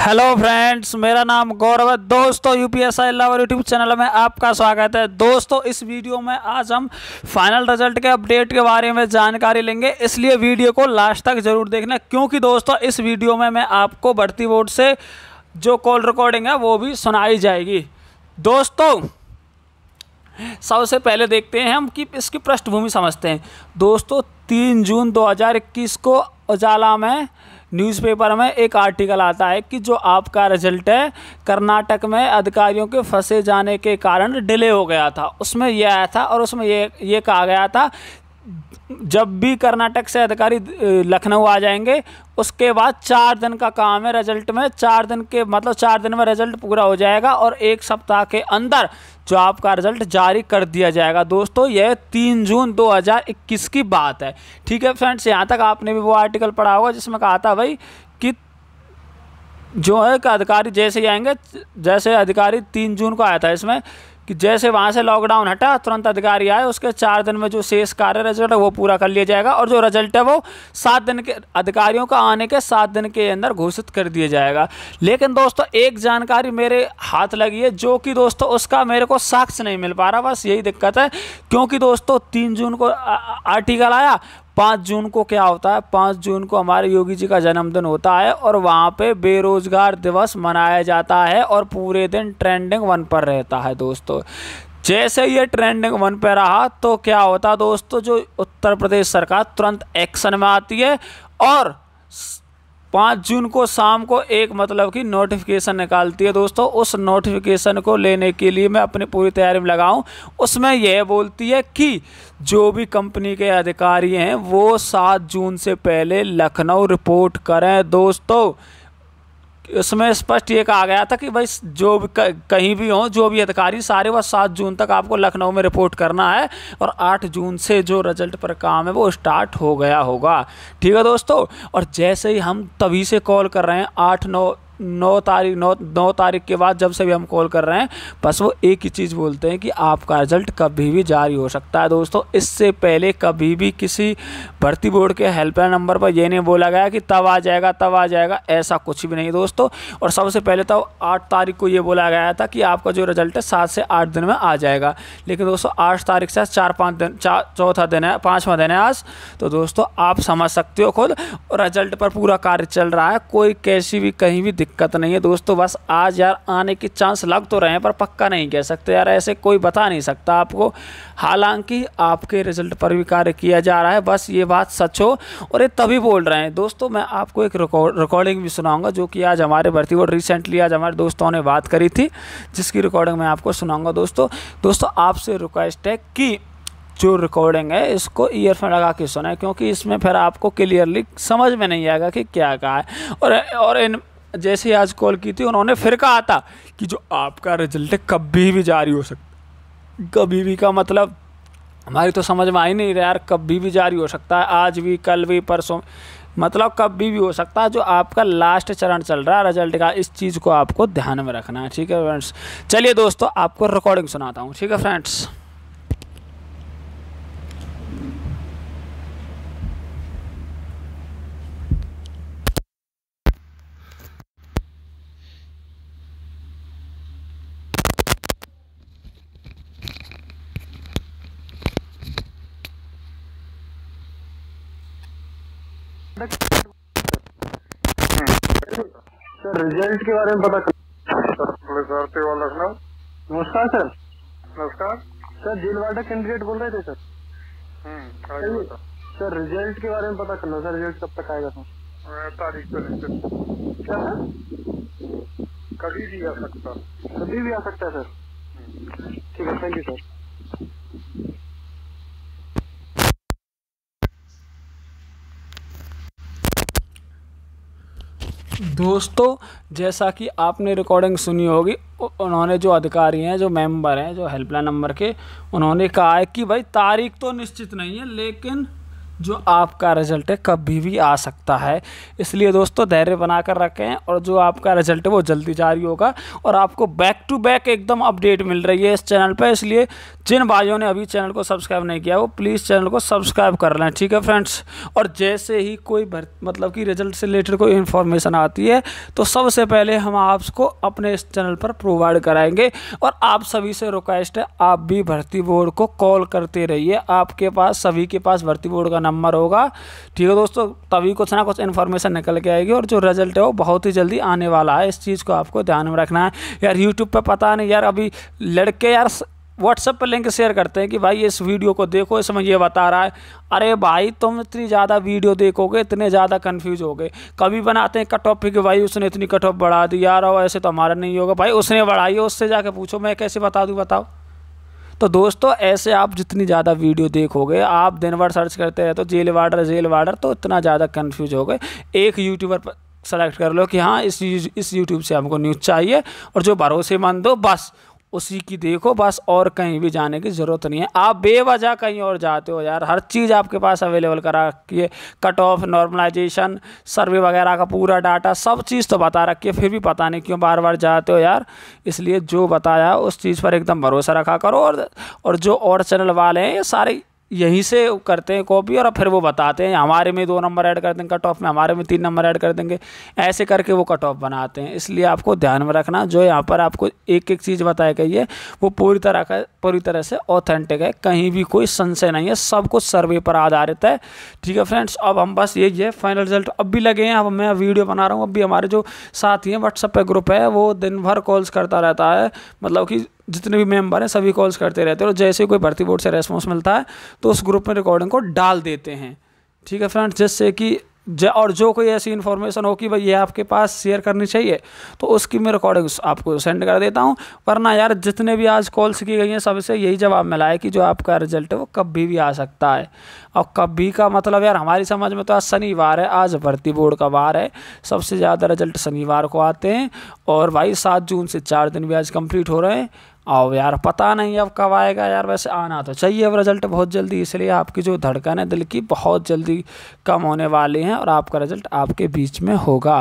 Hello friends मेरा नाम गौरव है दोस्तों U P S I lover YouTube channel में आपका स्वागत है दोस्तों इस वीडियो में आज हम फाइनल रिजल्ट के अपडेट के बारे में जानकारी लेंगे इसलिए वीडियो को लास्ट तक जरूर देखना क्योंकि दोस्तों इस वीडियो में मैं आपको भर्ती बोर्ड से जो कॉल रिकॉर्डिंग है वो भी सुनाई जाएगी दोस्तों सबसे पहले देखते हैं हम कि इसकी पृष्ठभूमि समझते हैं दोस्तों तीन जून दो को उजाला में न्यूज़पेपर में एक आर्टिकल आता है कि जो आपका रिजल्ट है कर्नाटक में अधिकारियों के फंसे जाने के कारण डिले हो गया था उसमें यह आया था और उसमें ये ये कहा गया था जब भी कर्नाटक से अधिकारी लखनऊ आ जाएंगे उसके बाद चार दिन का काम है रिजल्ट में चार दिन के मतलब चार दिन में रिजल्ट पूरा हो जाएगा और एक सप्ताह के अंदर जो आपका रिजल्ट जारी कर दिया जाएगा दोस्तों यह तीन जून 2021 की बात है ठीक है फ्रेंड्स यहाँ तक आपने भी वो आर्टिकल पढ़ा होगा जिसमें कहा था भाई कि जो है कि अधिकारी जैसे ही आएंगे जैसे अधिकारी तीन जून को आया था इसमें कि जैसे वहाँ से लॉकडाउन हटा तुरंत अधिकारी आए उसके चार दिन में जो शेष कार्य रिजल्ट है वो पूरा कर लिया जाएगा और जो रिजल्ट है वो सात दिन के अधिकारियों का आने के सात दिन के अंदर घोषित कर दिया जाएगा लेकिन दोस्तों एक जानकारी मेरे हाथ लगी है जो कि दोस्तों उसका मेरे को साक्ष्य नहीं मिल पा रहा बस यही दिक्कत है क्योंकि दोस्तों तीन जून को आर्टिकल आया पाँच जून को क्या होता है पाँच जून को हमारे योगी जी का जन्मदिन होता है और वहाँ पे बेरोजगार दिवस मनाया जाता है और पूरे दिन ट्रेंडिंग वन पर रहता है दोस्तों जैसे ये ट्रेंडिंग वन पर रहा तो क्या होता दोस्तों जो उत्तर प्रदेश सरकार तुरंत एक्शन में आती है और पाँच जून को शाम को एक मतलब कि नोटिफिकेशन निकालती है दोस्तों उस नोटिफिकेशन को लेने के लिए मैं अपनी पूरी तैयारी में लगाऊँ उसमें यह बोलती है कि जो भी कंपनी के अधिकारी हैं वो सात जून से पहले लखनऊ रिपोर्ट करें दोस्तों उसमें स्पष्ट ये कहा गया था कि भाई जो भी कहीं भी हों जो भी अधिकारी सारे वह सात जून तक आपको लखनऊ में रिपोर्ट करना है और आठ जून से जो रिजल्ट पर काम है वो स्टार्ट हो गया होगा ठीक है दोस्तों और जैसे ही हम तभी से कॉल कर रहे हैं आठ नौ नौ तारीख नौ नौ तारीख के बाद जब से भी हम कॉल कर रहे हैं बस वो एक ही चीज़ बोलते हैं कि आपका रिजल्ट कभी भी जारी हो सकता है दोस्तों इससे पहले कभी भी किसी भर्ती बोर्ड के हेल्पलाइन नंबर पर यह नहीं बोला गया कि तब आ जाएगा तब आ जाएगा ऐसा कुछ भी नहीं दोस्तों और सबसे पहले तो आठ तारीख को ये बोला गया था कि आपका जो रिजल्ट है सात से आठ दिन में आ जाएगा लेकिन दोस्तों आठ तारीख से चार पाँच दिन चार चौथा दिन है पाँचवा दिन है आज तो दोस्तों आप समझ सकते हो खुद और रिजल्ट पर पूरा कार्य चल रहा है कोई कैसी भी कहीं भी दिक्कत नहीं है दोस्तों बस आज यार आने के चांस लग तो रहे हैं पर पक्का नहीं कह सकते यार ऐसे कोई बता नहीं सकता आपको हालांकि आपके रिजल्ट पर भी कार्य किया जा रहा है बस ये बात सच हो और ये तभी बोल रहे हैं दोस्तों मैं आपको एक रिकॉर्डिंग भी सुनाऊँगा जो कि आज हमारे भर्ती बोर्ड रिसेंटली आज हमारे दोस्तों ने बात करी थी जिसकी रिकॉर्डिंग मैं आपको सुनाऊँगा दोस्तों दोस्तों आपसे रिक्वेस्ट है कि जो रिकॉर्डिंग है इसको ईयरफोन लगा के सुना क्योंकि इसमें फिर आपको क्लियरली समझ में नहीं आएगा कि क्या कहा है और और इन जैसे आज कॉल की थी उन्होंने फिर कहा था कि जो आपका रिजल्ट है कभी भी जारी हो सकता कभी भी का मतलब हमारी तो समझ में आ ही नहीं रहा यार कभी भी जारी हो सकता है आज भी कल भी परसों मतलब कभी भी हो सकता है जो आपका लास्ट चरण चल रहा है रिजल्ट का इस चीज़ को आपको ध्यान में रखना है ठीक है फ्रेंड्स चलिए दोस्तों आपको रिकॉर्डिंग सुनाता हूँ ठीक है फ्रेंड्स सर रिजल्ट के बारे में पता कर नमस्कार सर नमस्कार सर दिलवाड़ा कैंडिडेट बोल रहे थे सर हम्म, सर रिजल्ट के बारे में पता करना सर रिजल्ट कब तक आएगा सर तारीख क्या कभी भी आ सकता कभी भी आ सकता है सर हम्म। ठीक है थैंक यू सर दोस्तों जैसा कि आपने रिकॉर्डिंग सुनी होगी उन्होंने जो अधिकारी हैं जो मेंबर हैं जो हेल्पलाइन नंबर के उन्होंने कहा है कि भाई तारीख तो निश्चित नहीं है लेकिन जो आपका रिजल्ट है कभी भी आ सकता है इसलिए दोस्तों धैर्य बनाकर रखें और जो आपका रिजल्ट है वो जल्दी जारी होगा और आपको बैक टू बैक एकदम अपडेट मिल रही है इस चैनल पर इसलिए जिन भाइयों ने अभी चैनल को सब्सक्राइब नहीं किया वो प्लीज़ चैनल को सब्सक्राइब कर लें ठीक है फ्रेंड्स और जैसे ही कोई भर मतलब कि रिजल्ट से रिलेटेड कोई इन्फॉर्मेशन आती है तो सबसे पहले हम आपको अपने इस चैनल पर प्रोवाइड कराएंगे और आप सभी से रिक्वेस्ट है आप भी भर्ती बोर्ड को कॉल करते रहिए आपके पास सभी के पास भर्ती बोर्ड का नंबर होगा ठीक है दोस्तों तभी कुछ ना कुछ इन्फॉर्मेशन निकल के आएगी और जो रिजल्ट है वो बहुत ही जल्दी आने वाला है इस चीज़ को आपको ध्यान में रखना है यार यूट्यूब पर पता नहीं यार अभी लड़के यार व्हाट्सएप पर लिंक शेयर करते हैं कि भाई इस वीडियो को देखो इसमें ये बता रहा है अरे भाई तुम इतनी ज़्यादा वीडियो देखोगे इतने ज़्यादा कन्फ्यूज हो गए कभी बनाते हैं कट ऑफ कि भाई उसने इतनी कट ऑफ बढ़ा दी यार ऐसे तो हमारा नहीं होगा भाई उसने बढ़ाई है उससे जाके पूछो मैं कैसे बता दूँ बताओ तो दोस्तों ऐसे आप जितनी ज़्यादा वीडियो देखोगे आप दिन भर सर्च करते रहते हो तो जेल वार्डर जेल वार्डर तो इतना ज़्यादा कन्फ्यूज हो गए एक यूट्यूबर पर सेलेक्ट कर लो कि हाँ इस इस यूट्यूब से हमको न्यूज़ चाहिए और जो भरोसेमंद हो बस उसी की देखो बस और कहीं भी जाने की ज़रूरत नहीं है आप बेवजह कहीं और जाते हो यार हर चीज़ आपके पास अवेलेबल करा रखी है कट ऑफ नॉर्मलाइजेशन सर्वे वगैरह का पूरा डाटा सब चीज़ तो बता रखी है फिर भी पता नहीं क्यों बार बार जाते हो यार इसलिए जो बताया उस चीज़ पर एकदम भरोसा रखा करो और, और जो और चैनल वाले हैं ये सारे यहीं से करते हैं कॉपी और फिर वो बताते हैं हमारे में दो नंबर ऐड कर देंगे कट ऑफ में हमारे में तीन नंबर ऐड कर देंगे ऐसे करके वो कट ऑफ बनाते हैं इसलिए आपको ध्यान में रखना जो यहाँ पर आपको एक एक चीज़ बताई गई है वो पूरी तरह का पूरी तरह से ऑथेंटिक है कहीं भी कोई संशय नहीं है सब कुछ सर्वे पर आधारित है ठीक है फ्रेंड्स अब हम बस यही है फाइनल रिजल्ट अब भी लगे हैं अब मैं वीडियो बना रहा हूँ अब भी हमारे जो साथी हैं व्हाट्सएप पर ग्रुप है वो दिन भर कॉल्स करता रहता है मतलब कि जितने भी मेम्बर हैं सभी कॉल्स करते रहते हैं और जैसे कोई भर्ती बोर्ड से रेस्पॉन्स मिलता है तो उस ग्रुप में रिकॉर्डिंग को डाल देते हैं ठीक है फ्रेंड्स जिससे कि और जो कोई ऐसी इन्फॉर्मेशन हो कि भाई ये आपके पास शेयर करनी चाहिए तो उसकी मैं रिकॉर्डिंग आपको सेंड कर देता हूँ वरना यार जितने भी आज कॉल्स की गई हैं सबसे यही जवाब मिला है कि जो आपका रिजल्ट है वो कभी भी आ सकता है और कभी का मतलब यार हमारी समझ में तो आज शनिवार है आज भर्ती बोर्ड का वार है सबसे ज़्यादा रिजल्ट शनिवार को आते हैं और भाई सात जून से चार दिन भी आज कंप्लीट हो रहे हैं आओ यार पता नहीं अब कब आएगा यार वैसे आना तो चाहिए अब रिज़ल्ट बहुत जल्दी इसलिए आपकी जो धड़कन है दिल की बहुत जल्दी कम होने वाली हैं और आपका रिज़ल्ट आपके बीच में होगा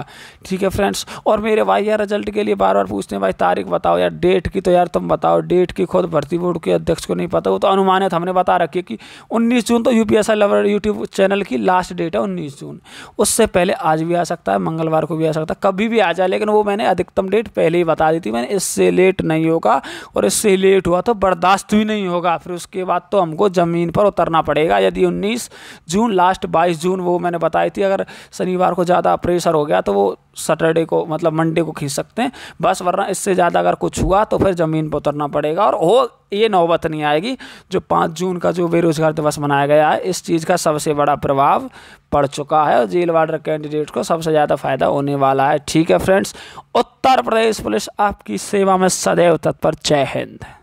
ठीक है फ्रेंड्स और मेरे भाई यार रिज़ल्ट के लिए बार बार पूछते हैं भाई तारीख बताओ यार डेट की तो यार तुम बताओ डेट की खुद भर्ती बोर्ड के अध्यक्ष को नहीं पता वो तो अनुमानित हमने बता रखी है कि उन्नीस जून तो U P lover YouTube channel की लास्ट डेट है उन्नीस जून उससे पहले आज भी आ सकता है मंगलवार को भी आ सकता है कभी भी आ जाए लेकिन वो मैंने अधिकतम डेट पहले ही बता दी थी मैंने इससे लेट नहीं होगा और इससे लेट हुआ तो बर्दाश्त भी नहीं होगा फिर उसके बाद तो हमको ज़मीन पर उतरना पड़ेगा यदि उन्नीस जून लास्ट बाईस जून वो मैंने बताई थी अगर शनिवार को ज़्यादा प्रेशर हो गया तो वो सैटरडे को मतलब मंडे को खींच सकते हैं बस वरना इससे ज़्यादा अगर कुछ हुआ तो फिर ज़मीन पर उतरना पड़ेगा और हो ये नौबत नहीं आएगी जो पाँच जून का जो बेरोज़गार दिवस मनाया गया है इस चीज़ का सबसे बड़ा प्रभाव पड़ चुका है और जेल वार्डर कैंडिडेट को सबसे ज़्यादा फ़ायदा होने वाला है ठीक है फ्रेंड्स उत्तर प्रदेश पुलिस आपकी सेवा में सदैव तत्पर जय हिंद